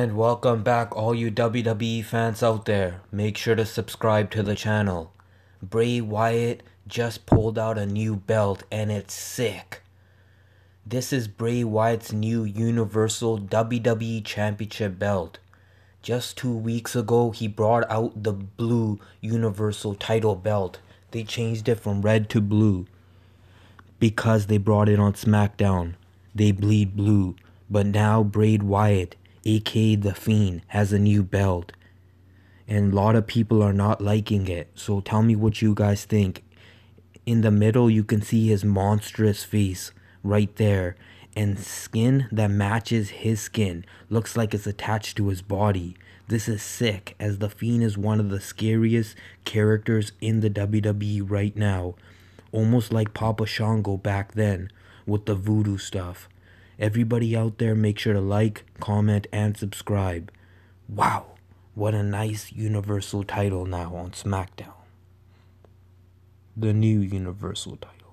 And welcome back all you WWE fans out there. Make sure to subscribe to the channel. Bray Wyatt just pulled out a new belt and it's sick. This is Bray Wyatt's new Universal WWE Championship belt. Just two weeks ago, he brought out the blue Universal title belt. They changed it from red to blue because they brought it on SmackDown. They bleed blue. But now Bray Wyatt aka The Fiend, has a new belt. And a lot of people are not liking it. So tell me what you guys think. In the middle, you can see his monstrous face right there. And skin that matches his skin. Looks like it's attached to his body. This is sick, as The Fiend is one of the scariest characters in the WWE right now. Almost like Papa Shango back then with the voodoo stuff. Everybody out there, make sure to like, comment, and subscribe. Wow, what a nice Universal title now on SmackDown. The new Universal title.